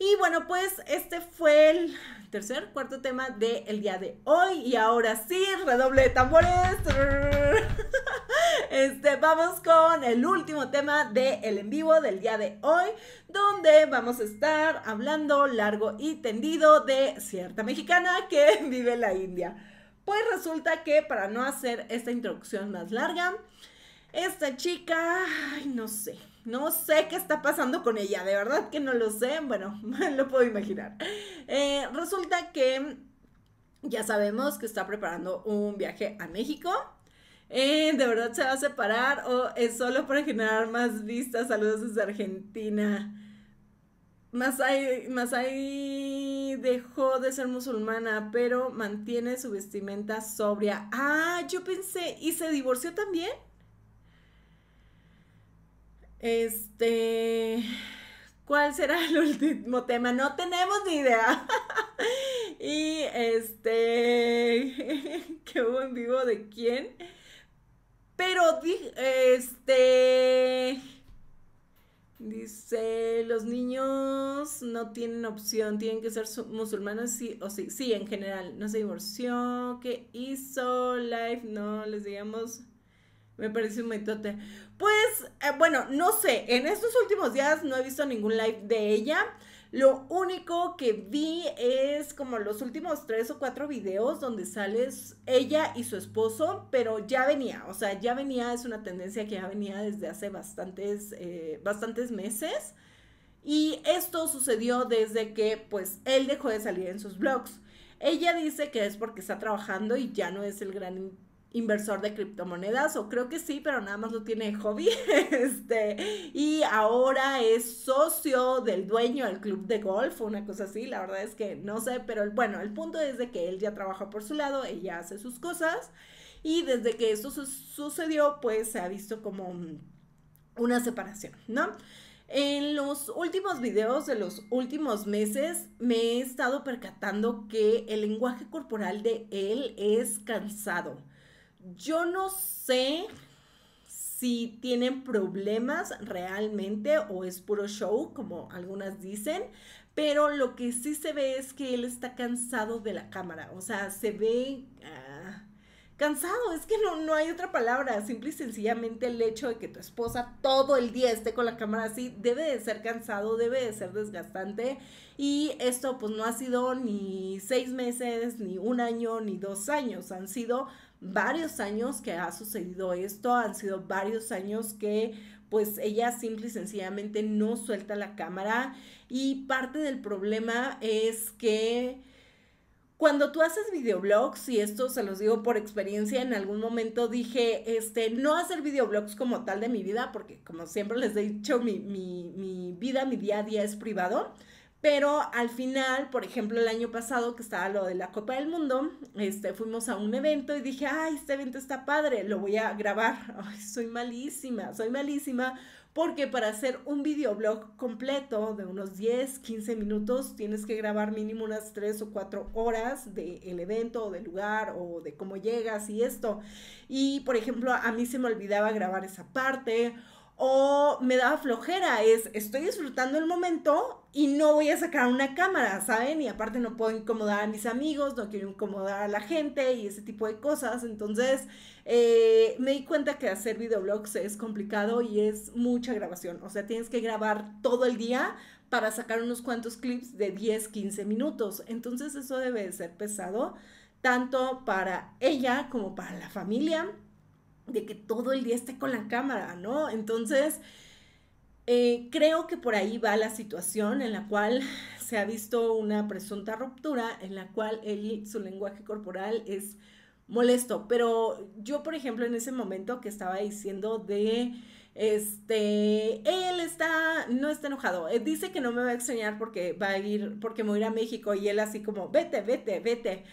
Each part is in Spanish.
Y bueno, pues este fue el tercer, cuarto tema del día de hoy. Y ahora sí, redoble de tambores. Este, vamos con el último tema del en vivo del día de hoy, donde vamos a estar hablando largo y tendido de cierta mexicana que vive en la India. Pues resulta que para no hacer esta introducción más larga, esta chica, no sé, no sé qué está pasando con ella, de verdad que no lo sé, bueno, lo puedo imaginar. Eh, resulta que ya sabemos que está preparando un viaje a México. Eh, ¿De verdad se va a separar o es solo para generar más vistas? Saludos desde Argentina. Masai, Masai dejó de ser musulmana, pero mantiene su vestimenta sobria. Ah, yo pensé, ¿y se divorció también? Este, ¿cuál será el último tema? No tenemos ni idea. y este, ¿qué hubo en vivo de quién? Pero, este, dice, los niños no tienen opción, tienen que ser musulmanes, sí o sí, sí, en general, no se divorció, ¿qué hizo? Life, no, les digamos... Me parece un mitote. Pues, eh, bueno, no sé, en estos últimos días no he visto ningún live de ella. Lo único que vi es como los últimos tres o cuatro videos donde sales ella y su esposo, pero ya venía, o sea, ya venía, es una tendencia que ya venía desde hace bastantes, eh, bastantes meses. Y esto sucedió desde que pues él dejó de salir en sus blogs. Ella dice que es porque está trabajando y ya no es el gran inversor de criptomonedas, o creo que sí, pero nada más lo tiene hobby, este, y ahora es socio del dueño del club de golf, una cosa así, la verdad es que no sé, pero bueno, el punto es de que él ya trabaja por su lado, ella hace sus cosas, y desde que esto sucedió, pues se ha visto como una separación, ¿no? En los últimos videos de los últimos meses me he estado percatando que el lenguaje corporal de él es cansado yo no sé si tienen problemas realmente o es puro show, como algunas dicen, pero lo que sí se ve es que él está cansado de la cámara, o sea, se ve... Ah, cansado, es que no, no hay otra palabra, simple y sencillamente el hecho de que tu esposa todo el día esté con la cámara así, debe de ser cansado, debe de ser desgastante y esto pues no ha sido ni seis meses, ni un año, ni dos años, han sido varios años que ha sucedido esto, han sido varios años que pues ella simple y sencillamente no suelta la cámara y parte del problema es que cuando tú haces videoblogs, y esto se los digo por experiencia, en algún momento dije, este, no hacer videoblogs como tal de mi vida, porque como siempre les he dicho, mi, mi vida, mi día a día es privado. Pero al final, por ejemplo, el año pasado que estaba lo de la Copa del Mundo, este, fuimos a un evento y dije, ay, este evento está padre, lo voy a grabar. soy malísima, soy malísima, porque para hacer un videoblog completo de unos 10, 15 minutos, tienes que grabar mínimo unas 3 o 4 horas del evento o del lugar o de cómo llegas y esto. Y, por ejemplo, a mí se me olvidaba grabar esa parte o me daba flojera, es estoy disfrutando el momento y no voy a sacar una cámara, ¿saben? Y aparte no puedo incomodar a mis amigos, no quiero incomodar a la gente y ese tipo de cosas. Entonces eh, me di cuenta que hacer videoblogs es complicado y es mucha grabación. O sea, tienes que grabar todo el día para sacar unos cuantos clips de 10, 15 minutos. Entonces eso debe ser pesado tanto para ella como para la familia de que todo el día esté con la cámara, ¿no? Entonces, eh, creo que por ahí va la situación en la cual se ha visto una presunta ruptura, en la cual él, su lenguaje corporal es molesto, pero yo, por ejemplo, en ese momento que estaba diciendo de, este, él está, no está enojado, él eh, dice que no me va a extrañar porque va a ir, porque me voy a ir a México y él así como, vete, vete, vete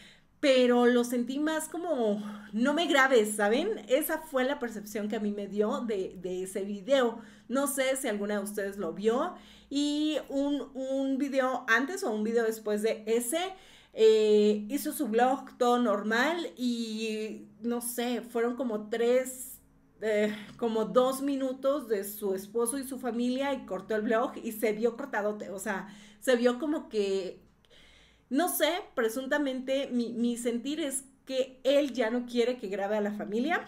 pero lo sentí más como, no me grabes, ¿saben? Esa fue la percepción que a mí me dio de, ese video. No sé si alguna de ustedes lo vio. Y un, video antes o un video después de ese, eh, hizo su blog todo normal y, no sé, fueron como tres eh, como dos minutos de su esposo y su familia y cortó el blog y se vio cortado, o sea, se vio como que no sé, presuntamente mi, sentir es que él ya no quiere que grabe a la familia.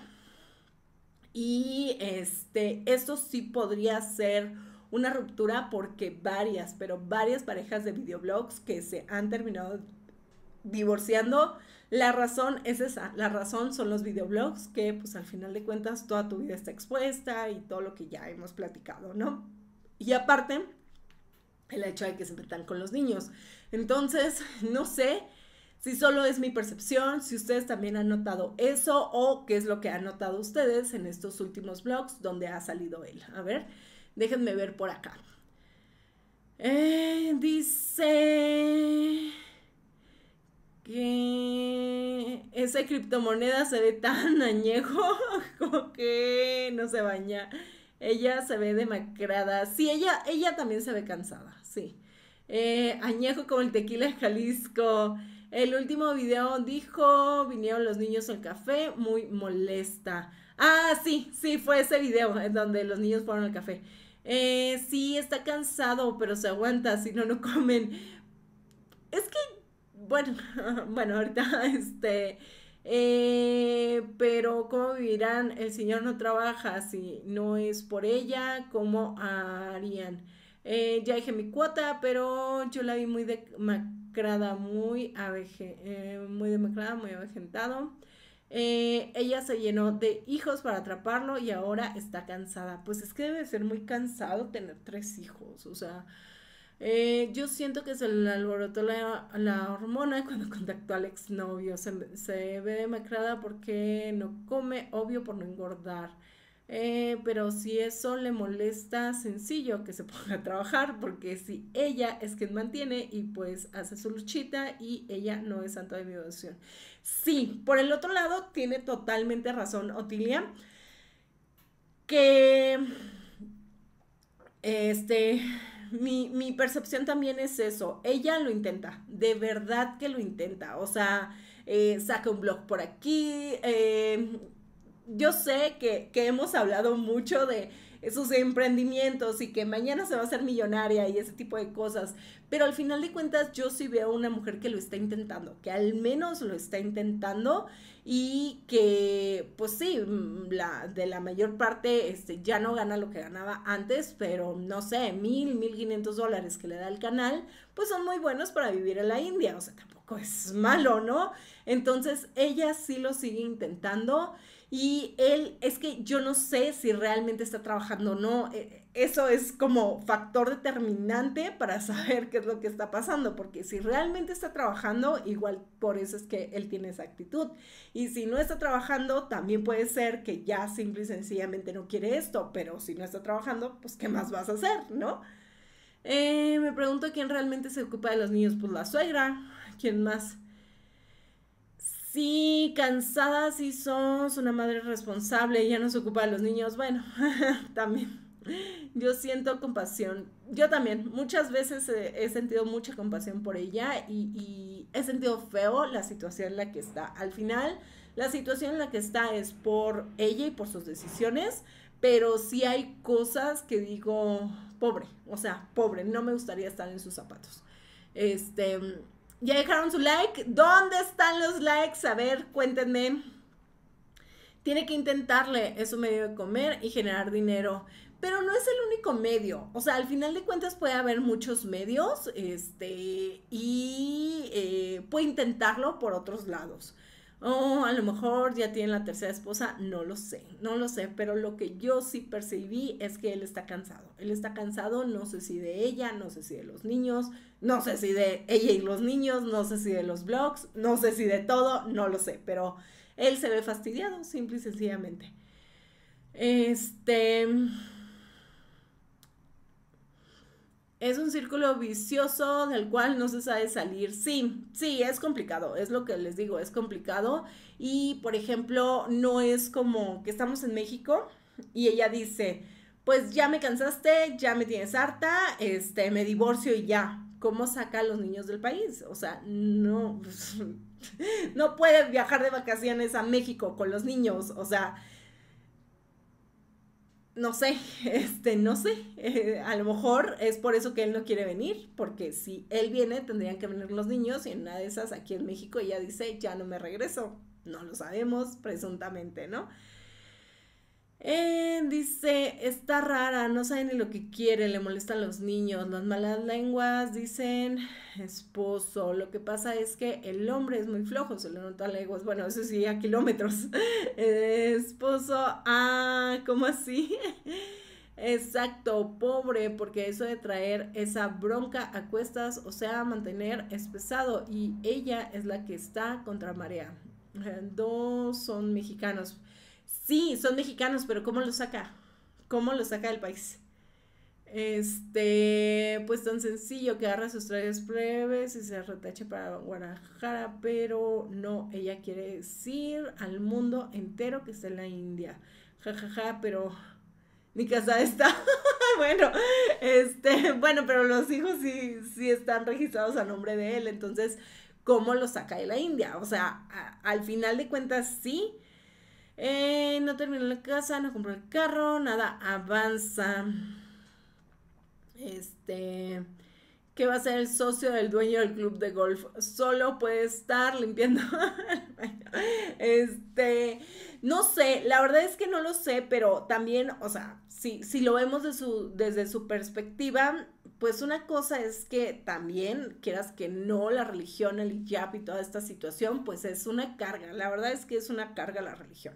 Y este, esto sí podría ser una ruptura porque varias, pero varias parejas de videoblogs que se han terminado divorciando, la razón es esa, la razón son los videoblogs que pues al final de cuentas toda tu vida está expuesta y todo lo que ya hemos platicado, ¿no? Y aparte, el hecho de que se metan con los niños. Entonces, no sé si solo es mi percepción, si ustedes también han notado eso o qué es lo que han notado ustedes en estos últimos vlogs donde ha salido él. A ver, déjenme ver por acá. Eh, dice que esa criptomoneda se ve tan añejo como que no se baña. Ella se ve demacrada. Sí, ella, ella también se ve cansada sí. Eh, añejo con el tequila de Jalisco. El último video dijo, vinieron los niños al café, muy molesta. Ah, sí, sí, fue ese video en donde los niños fueron al café. Eh, sí, está cansado, pero se aguanta, si no, no comen. Es que, bueno, bueno, ahorita, este, eh, pero ¿cómo vivirán? El señor no trabaja, si no es por ella, ¿cómo harían? Eh, ya dije mi cuota, pero yo la vi muy demacrada, muy, aveje, eh, muy demacrada, muy avejentado. Eh, ella se llenó de hijos para atraparlo y ahora está cansada. Pues es que debe ser muy cansado tener tres hijos. O sea, yo siento que se le alborotó la, hormona cuando contactó al exnovio. Se, se ve demacrada porque no come, obvio por no engordar. Eh, pero si eso le molesta, sencillo que se ponga a trabajar, porque si ella es quien mantiene y pues hace su luchita y ella no es santa de mi devoción. Sí, por el otro lado, tiene totalmente razón Otilia, que este, mi, percepción también es eso, ella lo intenta, de verdad que lo intenta, o sea, eh, saca un blog por aquí, eh, yo sé que, hemos hablado mucho de esos emprendimientos y que mañana se va a hacer millonaria y ese tipo de cosas. Pero al final de cuentas yo sí veo una mujer que lo está intentando, que al menos lo está intentando y que pues sí, mm, la, de la mayor parte este, ya no gana lo que ganaba antes, pero no sé, mil, mil quinientos dólares que le da el canal, pues son muy buenos para vivir en la India, o sea, tampoco es malo, ¿no? Entonces ella sí lo sigue intentando. Y él, es que yo no sé si realmente está trabajando o no. Eh, eso es como factor determinante para saber qué es lo que está pasando, porque si realmente está trabajando, igual por eso es que él tiene esa actitud. Y si no está trabajando, también puede ser que ya simple y sencillamente no quiere esto, pero si no está trabajando, pues ¿qué más vas a hacer, no? Eh, me pregunto quién realmente se ocupa de los niños, pues la suegra, ¿quién más? Sí, cansada sí sos una madre responsable, ya no se ocupa de los niños. Bueno, también. Yo siento compasión. Yo también. Muchas veces he sentido mucha compasión por ella y, y, he sentido feo la situación en la que está. Al final, la situación en la que está es por ella y por sus decisiones, pero sí hay cosas que digo, pobre, o sea, pobre, no me gustaría estar en sus zapatos. Este, ¿Ya dejaron su like? ¿Dónde están los likes? A ver, cuéntenme. Tiene que intentarle, es un medio de comer y generar dinero. Pero no es el único medio. O sea, al final de cuentas puede haber muchos medios este, y eh, puede intentarlo por otros lados. Oh, a lo mejor ya tiene la tercera esposa, no lo sé, no lo sé, pero lo que yo sí percibí es que él está cansado. Él está cansado, no sé si de ella, no sé si de los niños, no sé si de ella y los niños, no sé si de los blogs, no sé si de todo, no lo sé, pero él se ve fastidiado, simple y sencillamente. Este, es un círculo vicioso del cual no se sabe salir. Sí, sí, es complicado, es lo que les digo, es complicado. Y, por ejemplo, no es como que estamos en México y ella dice, pues ya me cansaste, ya me tienes harta, este, me divorcio y ya. ¿Cómo saca a los niños del país? O sea, no, no puede viajar de vacaciones a México con los niños, o sea no sé, este, no sé, eh, a lo mejor es por eso que él no quiere venir, porque si él viene tendrían que venir los niños y en una de esas aquí en México ella dice, ya no me regreso, no lo sabemos presuntamente, ¿no? Eh, dice, está rara, no sabe ni lo que quiere, le molestan los niños, las malas lenguas dicen esposo. Lo que pasa es que el hombre es muy flojo, se le nota lenguas, bueno, eso sí, a kilómetros. esposo, ah, ¿cómo así? Exacto, pobre, porque eso de traer esa bronca a cuestas, o sea, mantener es pesado y ella es la que está contra marea. Dos son mexicanos Sí, son mexicanos, pero ¿cómo lo saca? ¿Cómo lo saca del país? Este, pues tan sencillo que agarra sus trajes breves y se retache para Guadalajara, pero no, ella quiere decir al mundo entero que está en la India. jajaja, ja, ja, pero mi casa está. bueno, este, bueno, pero los hijos sí, están registrados a nombre de él, entonces, ¿cómo los saca de la India? O sea, al final de cuentas sí eh, no terminó la casa, no compró el carro, nada avanza. Este, ¿qué va a ser el socio del dueño del club de golf? Solo puede estar limpiando. este, no sé, la verdad es que no lo sé, pero también, o sea, si, si lo vemos de su, desde su perspectiva, pues una cosa es que también, quieras que no, la religión, el hijab y toda esta situación, pues es una carga. La verdad es que es una carga la religión.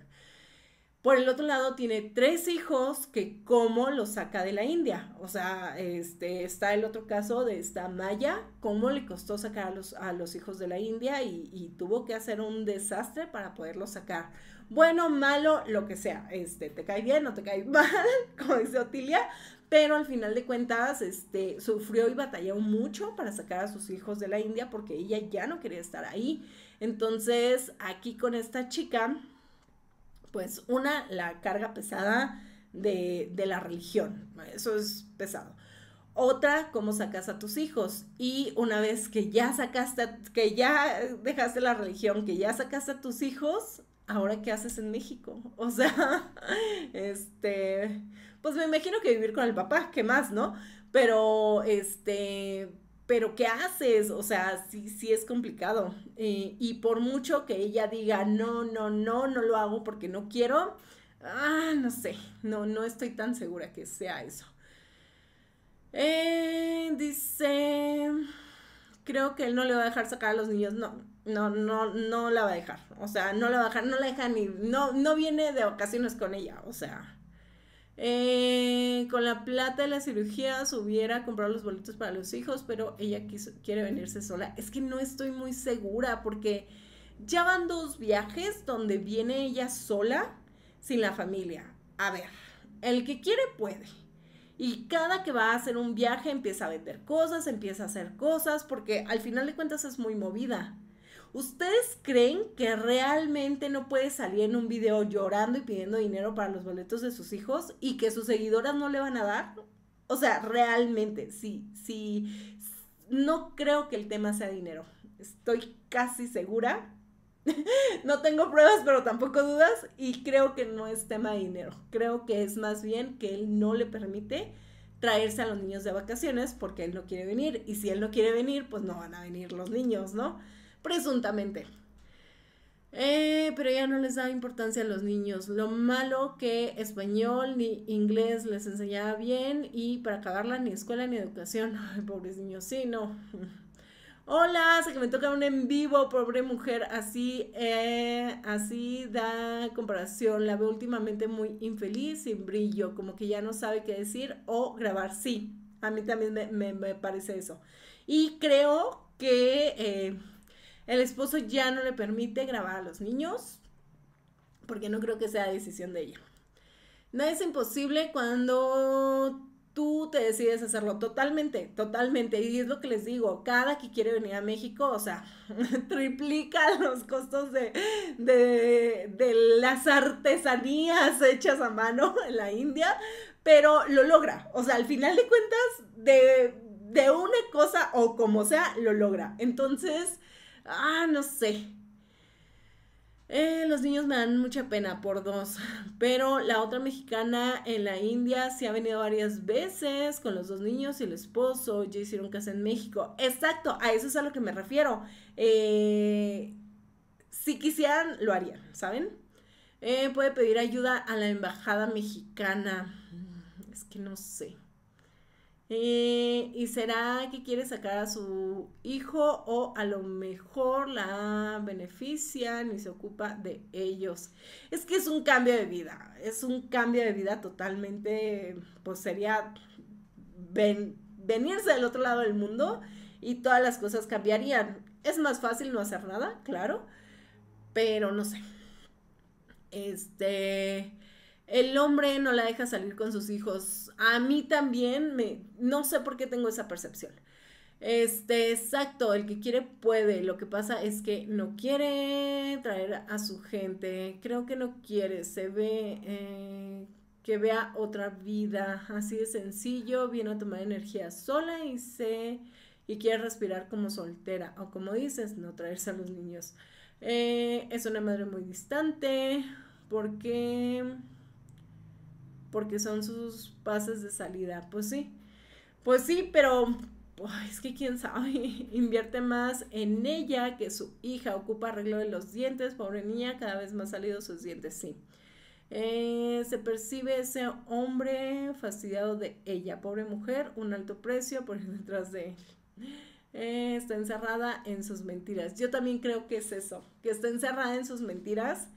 Por el otro lado, tiene tres hijos que cómo los saca de la India. O sea, este, está el otro caso de esta Maya, cómo le costó sacar a los, hijos de la India y, y tuvo que hacer un desastre para poderlos sacar bueno, malo, lo que sea, este, te cae bien o te cae mal, como dice Otilia, pero al final de cuentas, este, sufrió y batalló mucho para sacar a sus hijos de la India porque ella ya no quería estar ahí. Entonces, aquí con esta chica, pues una, la carga pesada de, de la religión, eso es pesado. Otra, cómo sacas a tus hijos. Y una vez que ya sacaste, que ya dejaste la religión, que ya sacaste a tus hijos, ¿ahora qué haces en México? O sea, este, pues me imagino que vivir con el papá, ¿qué más, no? Pero, este, pero ¿qué haces? O sea, sí, sí es complicado. Eh, y, por mucho que ella diga, no, no, no, no lo hago porque no quiero, ah, no sé, no, no estoy tan segura que sea eso. Eh, dice, creo que él no le va a dejar sacar a los niños, no no, no, no la va a dejar. O sea, no la va a dejar, no la deja ni, no, no viene de ocasiones con ella, o sea. Eh, con la plata de la cirugía se hubiera comprado los boletos para los hijos, pero ella quiere venirse sola. Es que no estoy muy segura porque ya van dos viajes donde viene ella sola sin la familia. A ver, el que quiere puede. Y cada que va a hacer un viaje empieza a vender cosas, empieza a hacer cosas, porque al final de cuentas es muy movida. ¿Ustedes creen que realmente no puede salir en un video llorando y pidiendo dinero para los boletos de sus hijos y que sus seguidoras no le van a dar? O sea, realmente, sí, sí. No creo que el tema sea dinero. Estoy casi segura. no tengo pruebas, pero tampoco dudas. Y creo que no es tema de dinero. Creo que es más bien que él no le permite traerse a los niños de vacaciones porque él no quiere venir. Y si él no quiere venir, pues no van a venir los niños, ¿no? presuntamente. Eh, pero ya no les da importancia a los niños. Lo malo que español ni inglés les enseñaba bien y para acabarla ni escuela ni educación. Ay, pobres niños, sí, no. Hola, sé que me toca un en vivo, pobre mujer, así, eh, así da comparación. La veo últimamente muy infeliz, sin brillo, como que ya no sabe qué decir o grabar. Sí, a mí también me, parece eso. Y creo que... Eh, el esposo ya no le permite grabar a los niños porque no creo que sea decisión de ella. No es imposible cuando tú te decides hacerlo totalmente, totalmente. Y es lo que les digo, cada que quiere venir a México, o sea, triplica los costos de, las artesanías hechas a mano en la India, pero lo logra. O sea, al final de cuentas, de, de una cosa o como sea, lo logra. Entonces Ah, no sé. Eh, los niños me dan mucha pena por dos, pero la otra mexicana en la India se ha venido varias veces con los dos niños y el esposo, ya hicieron casa en México. Exacto, a eso es a lo que me refiero. Eh, si quisieran, lo harían, ¿saben? Eh, puede pedir ayuda a la embajada mexicana. Mm, es que no sé. Eh, y será que quiere sacar a su hijo o a lo mejor la benefician y se ocupa de ellos. Es que es un cambio de vida, es un cambio de vida totalmente, pues sería venirse del otro lado del mundo y todas las cosas cambiarían. Es más fácil no hacer nada, claro, pero no sé. Este, el hombre no la deja salir con sus hijos. A mí también, me, no sé por qué tengo esa percepción. Este, exacto, el que quiere puede. Lo que pasa es que no quiere traer a su gente. Creo que no quiere. Se ve eh, que vea otra vida. Así de sencillo. Viene a tomar energía sola y se. y quiere respirar como soltera. O como dices, no traerse a los niños. Eh, es una madre muy distante. Porque porque son sus pases de salida. Pues sí, pues sí, pero es que quién sabe, invierte más en ella que su hija, ocupa arreglo de los dientes, pobre niña, cada vez más salidos sus dientes, sí. Eh, se percibe ese hombre fastidiado de ella, pobre mujer, un alto precio por detrás de él. Eh, está encerrada en sus mentiras. Yo también creo que es eso, que está encerrada en sus mentiras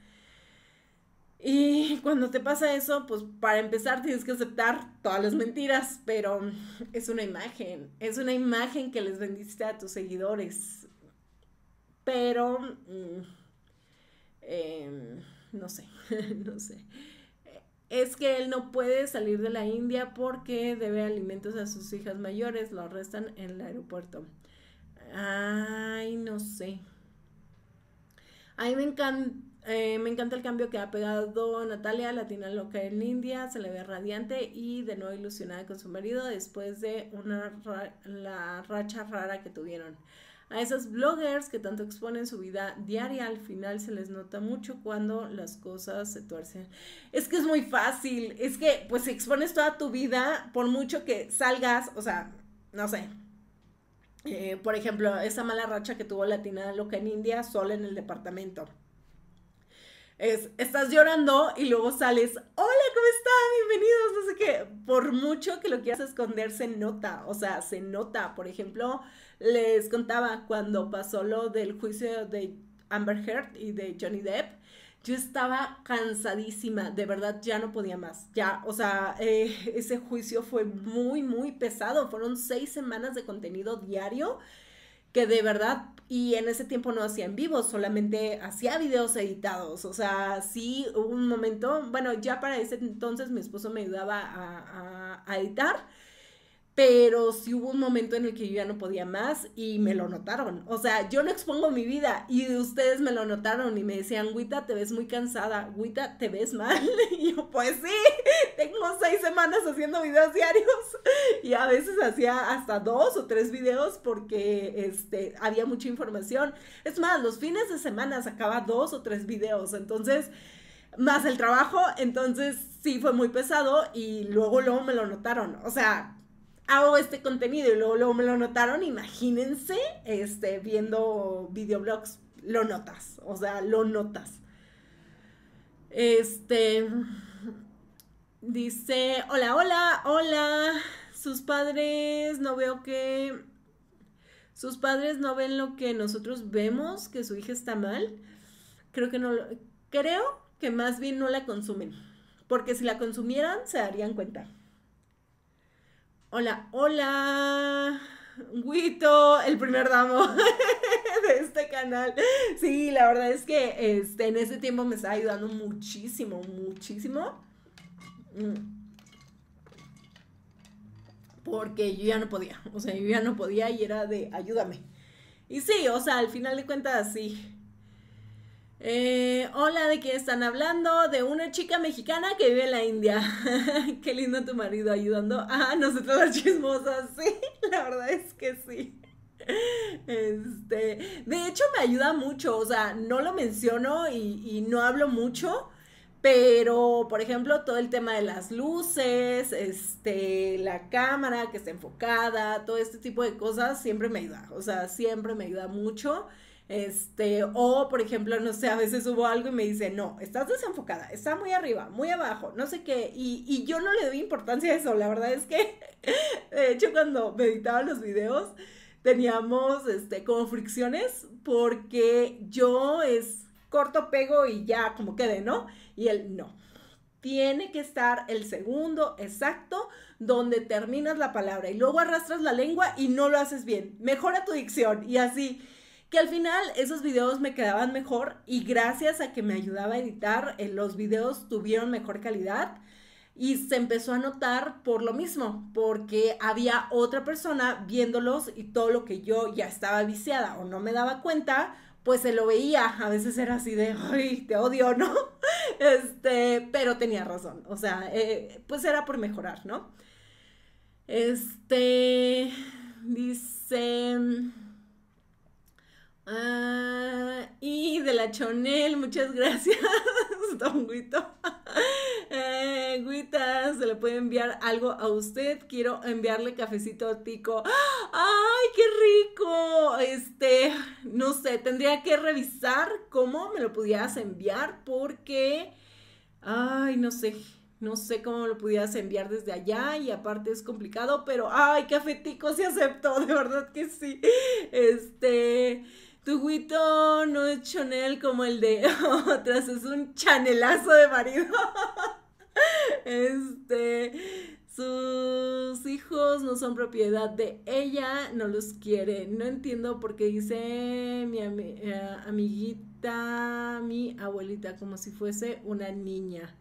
y cuando te pasa eso, pues para empezar tienes que aceptar todas las mentiras, pero es una imagen, es una imagen que les vendiste a tus seguidores. Pero, mm, em, no sé, no sé. Es que él no puede salir de la India porque debe alimentos a sus hijas mayores, lo arrestan en el aeropuerto. Ay, no sé. A mí me encanta eh, me encanta el cambio que ha pegado Natalia, latina loca en India, se le ve radiante y de nuevo ilusionada con su marido después de una la racha rara que tuvieron. A esos bloggers que tanto exponen su vida diaria, al final se les nota mucho cuando las cosas se tuercen. Es que es muy fácil, es que pues expones toda tu vida, por mucho que salgas, o sea, no sé, eh, por ejemplo, esa mala racha que tuvo Latina Loca en India, sola en el departamento estás llorando y luego sales, hola, ¿cómo están? Bienvenidos, así que Por mucho que lo quieras esconder, se nota, o sea, se nota. Por ejemplo, les contaba cuando pasó lo del juicio de Amber Heard y de Johnny Depp, yo estaba cansadísima, de verdad ya no podía más, ya, o sea, eh, ese juicio fue muy, muy pesado, fueron seis semanas de contenido diario que de verdad, y en ese tiempo no hacían vivo, solamente hacía videos editados, o sea, sí hubo un momento, bueno, ya para ese entonces mi esposo me ayudaba a editar, pero sí hubo un momento en el que yo ya no podía más y me lo notaron. O sea, yo no expongo mi vida y ustedes me lo notaron y me decían, Guita, te ves muy cansada, Guita, te ves mal. Y yo, pues sí, tengo seis semanas haciendo videos diarios y a veces hacía hasta dos o tres videos porque este, había mucha información. Es más, los fines de semana sacaba dos o tres videos, entonces más el trabajo, entonces sí fue muy pesado y luego luego me lo notaron. O sea, hago este contenido y luego, me lo notaron, imagínense este, viendo videoblogs, lo notas, o sea, lo notas. Este dice, hola, hola, hola, sus padres, no veo que, sus padres no ven lo que nosotros vemos, que su hija está mal. Creo que no, creo que más bien no la consumen, porque si la consumieran se darían cuenta. Hola, hola. Guito, el primer damo de este canal. Sí, la verdad es que este, en este tiempo me está ayudando muchísimo, muchísimo. Mm. Porque yo ya no podía, o sea, yo ya no podía y era de ayúdame. Y sí, o sea, al final de cuentas, sí, eh, hola, ¿de quién están hablando? De una chica mexicana que vive en la India. Qué lindo tu marido ayudando. Ah, nosotros las chismosas, sí, la verdad es que sí. Este, de hecho me ayuda mucho, o sea, no lo menciono y, no hablo mucho, pero, por ejemplo, todo el tema de las luces, este, la cámara que está enfocada, todo este tipo de cosas siempre me ayuda. O sea, siempre me ayuda mucho. Este, o por ejemplo, no sé, a veces hubo algo y me dice, no, estás desenfocada, está muy arriba, muy abajo, no sé qué. Y, yo no le doy importancia a eso, la verdad es que, de hecho, cuando meditaba los videos, teníamos este, como fricciones porque yo es corto, pego y ya como quede, ¿no? Y él no. Tiene que estar el segundo exacto donde terminas la palabra y luego arrastras la lengua y no lo haces bien. Mejora tu dicción y así y al final esos videos me quedaban mejor y gracias a que me ayudaba a editar, eh, los videos tuvieron mejor calidad y se empezó a notar por lo mismo, porque había otra persona viéndolos y todo lo que yo ya estaba viciada o no me daba cuenta, pues se lo veía. A veces era así de, te odio, ¿no? Este, pero tenía razón, o sea, eh, pues era por mejorar, ¿no? Este, dice... Ah, y de la Chonel, muchas gracias, don Guito. Eh, se le puede enviar algo a usted. Quiero enviarle cafecito a Tico. ¡Ay, qué rico! Este, no sé, tendría que revisar cómo me lo pudieras enviar porque, ay, no sé. No sé cómo lo pudieras enviar desde allá y aparte es complicado, pero ay, cafetico se aceptó, de verdad que sí. Este, tu no es Chanel como el de otras, es un chanelazo de marido. Este, sus hijos no son propiedad de ella, no los quiere. No entiendo por qué dice mi eh, amiguita, mi abuelita, como si fuese una niña.